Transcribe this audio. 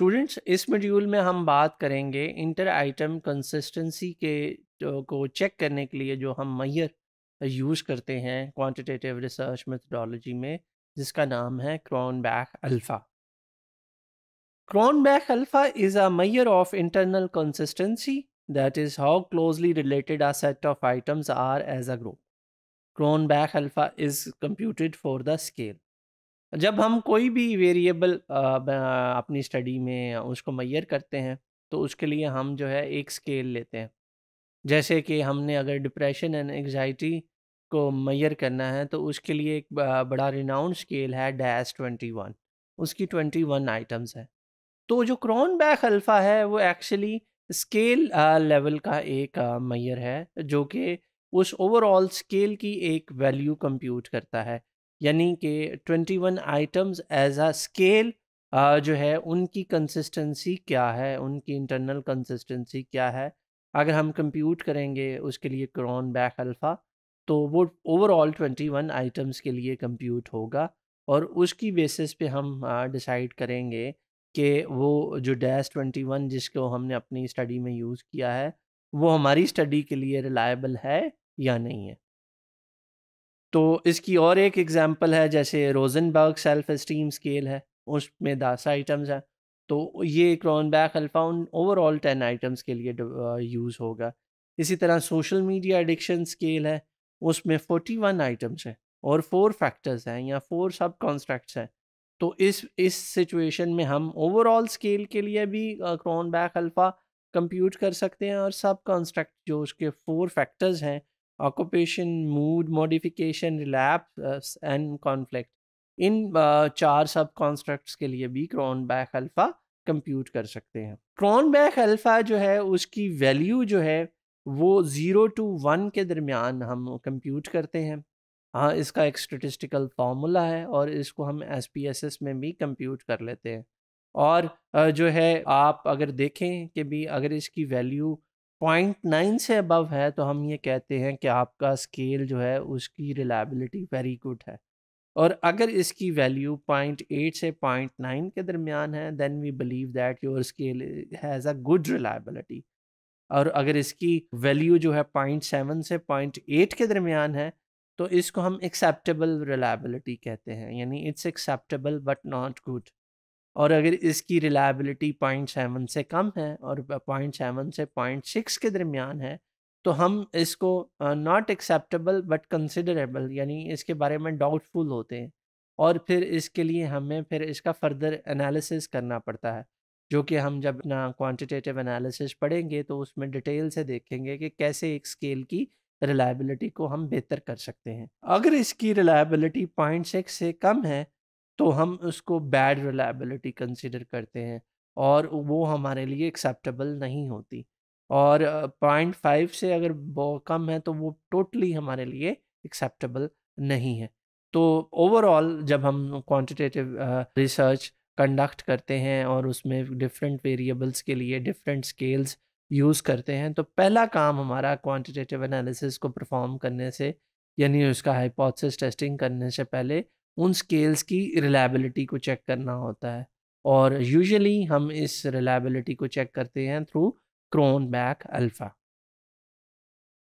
students इस module में हम बात करेंगे इंटर आइटम कंसिस्टेंसी के को चेक करने के लिए जो हम मैयर यूज़ करते हैं क्वांटिटेटिव रिसर्च मेथडोलॉजी में जिसका नाम है Cronbach alpha Cronbach alpha is a measure of internal consistency that is how closely related a set of items are as a group Cronbach alpha is computed for the scale जब हम कोई भी variable अपनी study में उसको मैयर करते हैं तो उसके लिए हम जो है एक स्केल लेते हैं जैसे कि हमने अगर डिप्रेशन एंड एग्जाइटी को मैयर करना है तो उसके लिए एक बड़ा रिनाउंड स्केल है डैश ट्वेंटी वन उसकी ट्वेंटी वन आइटम्स हैं तो जो क्रॉन बैक अल्फ़ा है वो एक्चुअली स्केल लेवल का एक मैयर है जो कि उस ओवरऑल स्केल की एक वैल्यू कंप्यूट करता है यानी कि 21 आइटम्स एज आ स्केल जो है उनकी कंसिस्टेंसी क्या है उनकी इंटरनल कंसिस्टेंसी क्या है अगर हम कंप्यूट करेंगे उसके लिए क्रॉन बैक अल्फ़ा तो वो ओवरऑल 21 आइटम्स के लिए कंप्यूट होगा और उसकी बेसिस पे हम डिसाइड करेंगे कि वो जो डैश 21 जिसको हमने अपनी स्टडी में यूज़ किया है वो हमारी स्टडी के लिए रिलायबल है या नहीं है तो इसकी और एक एग्जांपल है जैसे रोजनबर्ग सेल्फ स्टीम स्केल है उसमें दस आइटम्स हैं तो ये Cronbach alpha overall ten items के लिए यूज़ होगा इसी तरह सोशल मीडिया एडिक्शन स्केल है उसमें फोर्टी वन आइटम्स हैं और फोर फैक्टर्स हैं या फोर सब कॉन्स्ट्रैक्ट्स हैं तो इस इस सिचुएशन में हम ओवरऑल स्केल के लिए भी क्रॉन बैक अल्फ़ा कंप्यूट कर सकते हैं और सब कॉन्स्ट्रक्ट जो उसके फोर फैक्टर्स हैं occupation mood modification relapse and conflict in uh, चार सब कॉन्स्ट्रक्ट्स के लिए भी क्रॉन बैक अल्फ़ा कंप्यूट कर सकते हैं क्रॉन बैक अल्फ़ा जो है उसकी वैल्यू जो है वो ज़ीरो टू वन के दरमियान हम कंप्यूट करते हैं हाँ इसका एक स्टेटिस्टिकल फार्मूला है और इसको हम एस पी एस एस में भी कंप्यूट कर लेते हैं और uh, जो है आप अगर देखें कि भी अगर इसकी वैल्यू पॉइंट नाइन से अबव है तो हम ये कहते हैं कि आपका स्केल जो है उसकी रिलायबिलिटी वेरी गुड है और अगर इसकी वैल्यू पॉइंट एट से पॉइंट नाइन के दरमियान है then we believe that your scale has a good reliability और अगर इसकी वैल्यू जो है पॉइंट सेवन से पॉइंट एट के दरमियान है तो इसको हम एक्सेप्टेबल रिलायबिलिटी कहते हैं यानी it's acceptable but not good और अगर इसकी रिलायबिलिटी पॉइंट सेवन से कम है और पॉइंट सेवन से पॉइंट सिक्स के दरमियान है तो हम इसको नॉट एक्सेप्टेबल बट कंसिडरेबल यानी इसके बारे में डाउटफुल होते हैं और फिर इसके लिए हमें फिर इसका फर्दर एनालिसिस करना पड़ता है जो कि हम जब अपना क्वांटिटेटिव एनालिसिस पढ़ेंगे तो उसमें डिटेल से देखेंगे कि कैसे एक स्केल की रिलायबिलिटी को हम बेहतर कर सकते हैं अगर इसकी रिलायबिलिटी पॉइंट सिक्स से कम है तो हम उसको बैड रिलायबिलिटी कंसिडर करते हैं और वो हमारे लिए एक्सेप्टेबल नहीं होती और पॉइंट फाइव से अगर कम है तो वो टोटली हमारे लिए एक्सेप्टेबल नहीं है तो ओवरऑल जब हम क्वांटिटेटिव रिसर्च कंडक्ट करते हैं और उसमें डिफरेंट वेरिएबल्स के लिए डिफरेंट स्केल्स यूज़ करते हैं तो पहला काम हमारा क्वांटिटेटिव एनालिसिस को परफॉर्म करने से यानी उसका हाइपोथेसिस टेस्टिंग करने से पहले उन स्केल्स की रिलायबिलिटी को चेक करना होता है और यूजुअली हम इस रिलायबिलिटी को चेक करते हैं थ्रू क्रोन बैक अल्फ़ा